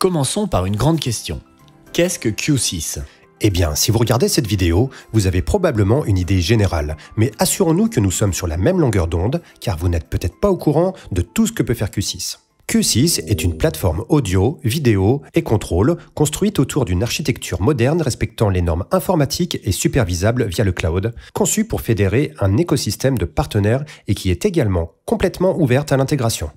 Commençons par une grande question. Qu'est-ce que Q6 eh bien, si vous regardez cette vidéo, vous avez probablement une idée générale, mais assurons-nous que nous sommes sur la même longueur d'onde, car vous n'êtes peut-être pas au courant de tout ce que peut faire Q6. Q6 est une plateforme audio, vidéo et contrôle construite autour d'une architecture moderne respectant les normes informatiques et supervisables via le cloud, conçue pour fédérer un écosystème de partenaires et qui est également complètement ouverte à l'intégration.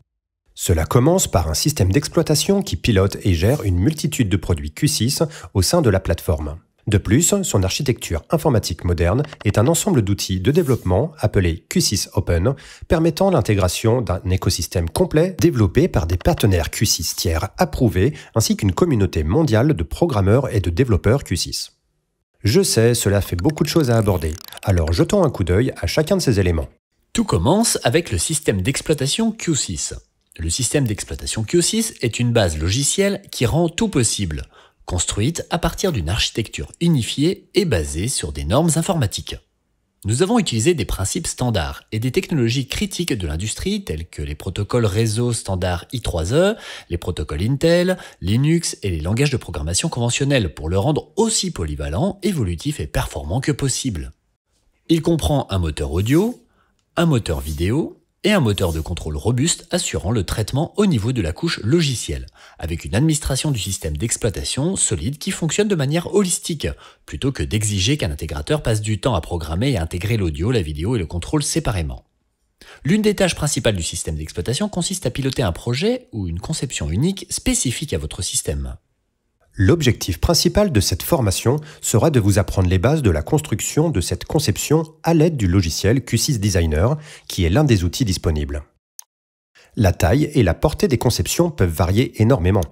Cela commence par un système d'exploitation qui pilote et gère une multitude de produits Q6 au sein de la plateforme. De plus, son architecture informatique moderne est un ensemble d'outils de développement appelé Q6 Open, permettant l'intégration d'un écosystème complet développé par des partenaires Q6 tiers approuvés, ainsi qu'une communauté mondiale de programmeurs et de développeurs Q6. Je sais, cela fait beaucoup de choses à aborder, alors jetons un coup d'œil à chacun de ces éléments. Tout commence avec le système d'exploitation Q6. Le système d'exploitation q est une base logicielle qui rend tout possible, construite à partir d'une architecture unifiée et basée sur des normes informatiques. Nous avons utilisé des principes standards et des technologies critiques de l'industrie telles que les protocoles réseau standard I3E, les protocoles Intel, Linux et les langages de programmation conventionnels pour le rendre aussi polyvalent, évolutif et performant que possible. Il comprend un moteur audio, un moteur vidéo, et un moteur de contrôle robuste assurant le traitement au niveau de la couche logicielle, avec une administration du système d'exploitation solide qui fonctionne de manière holistique, plutôt que d'exiger qu'un intégrateur passe du temps à programmer et intégrer l'audio, la vidéo et le contrôle séparément. L'une des tâches principales du système d'exploitation consiste à piloter un projet ou une conception unique spécifique à votre système. L'objectif principal de cette formation sera de vous apprendre les bases de la construction de cette conception à l'aide du logiciel Q6 Designer, qui est l'un des outils disponibles. La taille et la portée des conceptions peuvent varier énormément.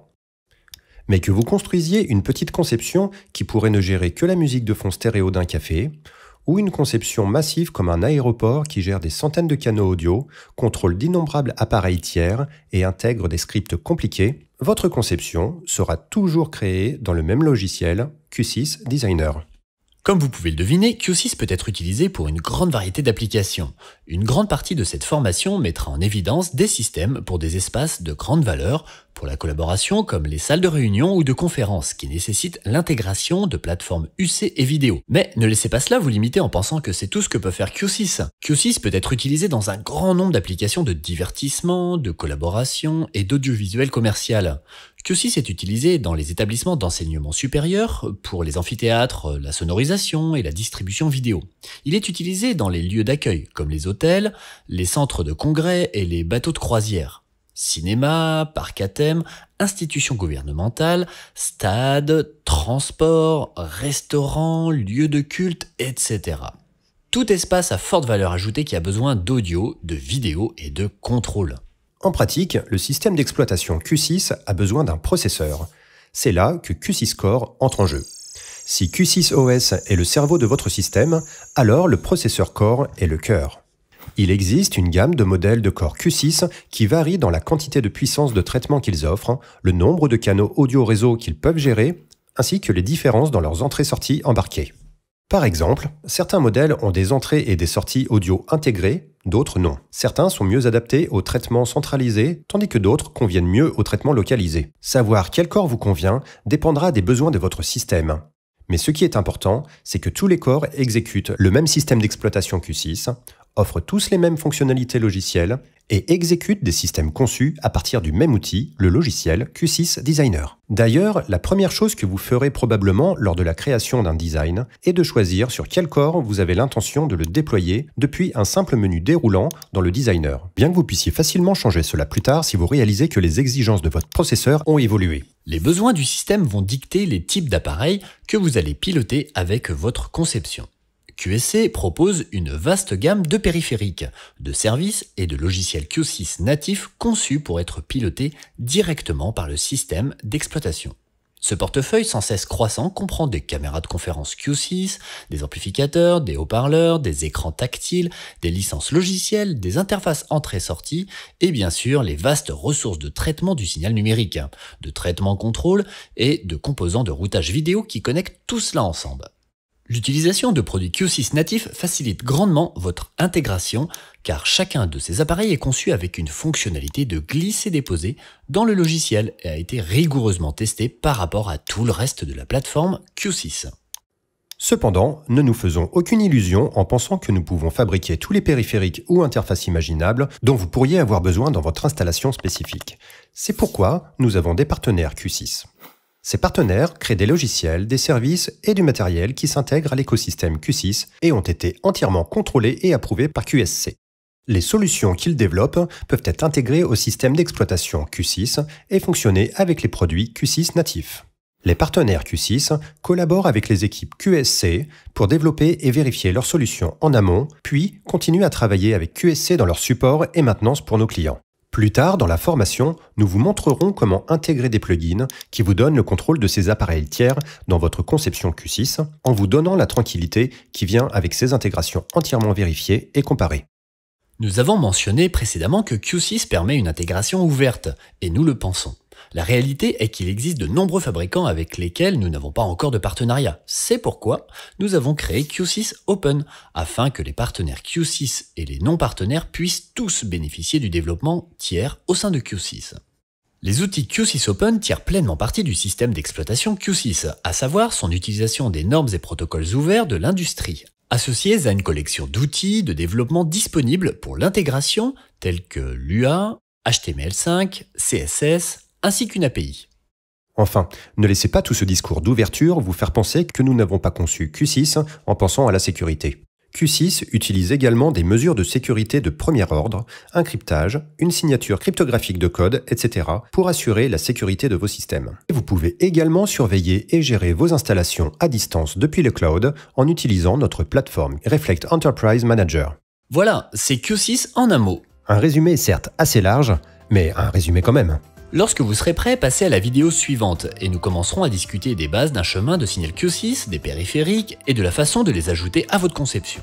Mais que vous construisiez une petite conception qui pourrait ne gérer que la musique de fond stéréo d'un café, ou une conception massive comme un aéroport qui gère des centaines de canaux audio, contrôle d'innombrables appareils tiers et intègre des scripts compliqués, votre conception sera toujours créée dans le même logiciel, Q6 Designer. Comme vous pouvez le deviner, Q6 peut être utilisé pour une grande variété d'applications. Une grande partie de cette formation mettra en évidence des systèmes pour des espaces de grande valeur, pour la collaboration comme les salles de réunion ou de conférences qui nécessitent l'intégration de plateformes UC et vidéo. Mais ne laissez pas cela vous limiter en pensant que c'est tout ce que peut faire Q6. Q6 peut être utilisé dans un grand nombre d'applications de divertissement, de collaboration et d'audiovisuel commercial si est utilisé dans les établissements d'enseignement supérieur pour les amphithéâtres, la sonorisation et la distribution vidéo. Il est utilisé dans les lieux d'accueil comme les hôtels, les centres de congrès et les bateaux de croisière. Cinéma, parc à thème, institutions gouvernementales, stades, transports, restaurants, lieux de culte, etc. Tout espace à forte valeur ajoutée qui a besoin d'audio, de vidéo et de contrôle. En pratique, le système d'exploitation Q6 a besoin d'un processeur. C'est là que Q6 Core entre en jeu. Si Q6OS est le cerveau de votre système, alors le processeur Core est le cœur. Il existe une gamme de modèles de Core Q6 qui varient dans la quantité de puissance de traitement qu'ils offrent, le nombre de canaux audio-réseau qu'ils peuvent gérer, ainsi que les différences dans leurs entrées-sorties embarquées. Par exemple, certains modèles ont des entrées et des sorties audio intégrées d'autres non. Certains sont mieux adaptés au traitement centralisé, tandis que d'autres conviennent mieux au traitement localisé. Savoir quel corps vous convient dépendra des besoins de votre système. Mais ce qui est important, c'est que tous les corps exécutent le même système d'exploitation Q6, offrent tous les mêmes fonctionnalités logicielles et exécute des systèmes conçus à partir du même outil, le logiciel Q6 Designer. D'ailleurs, la première chose que vous ferez probablement lors de la création d'un design est de choisir sur quel corps vous avez l'intention de le déployer depuis un simple menu déroulant dans le designer, bien que vous puissiez facilement changer cela plus tard si vous réalisez que les exigences de votre processeur ont évolué. Les besoins du système vont dicter les types d'appareils que vous allez piloter avec votre conception. QSC propose une vaste gamme de périphériques, de services et de logiciels Q6 natifs conçus pour être pilotés directement par le système d'exploitation. Ce portefeuille sans cesse croissant comprend des caméras de conférence Q6, des amplificateurs, des haut-parleurs, des écrans tactiles, des licences logicielles, des interfaces entrée-sortie et bien sûr les vastes ressources de traitement du signal numérique, de traitement contrôle et de composants de routage vidéo qui connectent tout cela ensemble. L'utilisation de produits Q6 natifs facilite grandement votre intégration car chacun de ces appareils est conçu avec une fonctionnalité de glisser-déposer dans le logiciel et a été rigoureusement testé par rapport à tout le reste de la plateforme Q6. Cependant, ne nous faisons aucune illusion en pensant que nous pouvons fabriquer tous les périphériques ou interfaces imaginables dont vous pourriez avoir besoin dans votre installation spécifique. C'est pourquoi nous avons des partenaires Q6. Ces partenaires créent des logiciels, des services et du matériel qui s'intègrent à l'écosystème Q6 et ont été entièrement contrôlés et approuvés par QSC. Les solutions qu'ils développent peuvent être intégrées au système d'exploitation Q6 et fonctionner avec les produits Q6 natifs. Les partenaires Q6 collaborent avec les équipes QSC pour développer et vérifier leurs solutions en amont, puis continuent à travailler avec QSC dans leur support et maintenance pour nos clients. Plus tard, dans la formation, nous vous montrerons comment intégrer des plugins qui vous donnent le contrôle de ces appareils tiers dans votre conception Q6 en vous donnant la tranquillité qui vient avec ces intégrations entièrement vérifiées et comparées. Nous avons mentionné précédemment que Q6 permet une intégration ouverte, et nous le pensons. La réalité est qu'il existe de nombreux fabricants avec lesquels nous n'avons pas encore de partenariat. C'est pourquoi nous avons créé Q6 Open, afin que les partenaires Q6 et les non-partenaires puissent tous bénéficier du développement tiers au sein de Q6. Les outils Q6 Open tirent pleinement parti du système d'exploitation Q6, à savoir son utilisation des normes et protocoles ouverts de l'industrie, associés à une collection d'outils de développement disponibles pour l'intégration, tels que l'UA, HTML5, CSS, ainsi qu'une API. Enfin, ne laissez pas tout ce discours d'ouverture vous faire penser que nous n'avons pas conçu Q6 en pensant à la sécurité. Q6 utilise également des mesures de sécurité de premier ordre, un cryptage, une signature cryptographique de code, etc. pour assurer la sécurité de vos systèmes. Vous pouvez également surveiller et gérer vos installations à distance depuis le cloud en utilisant notre plateforme Reflect Enterprise Manager. Voilà, c'est Q6 en un mot. Un résumé certes assez large, mais un résumé quand même. Lorsque vous serez prêt, passez à la vidéo suivante et nous commencerons à discuter des bases d'un chemin de signal Q6, des périphériques et de la façon de les ajouter à votre conception.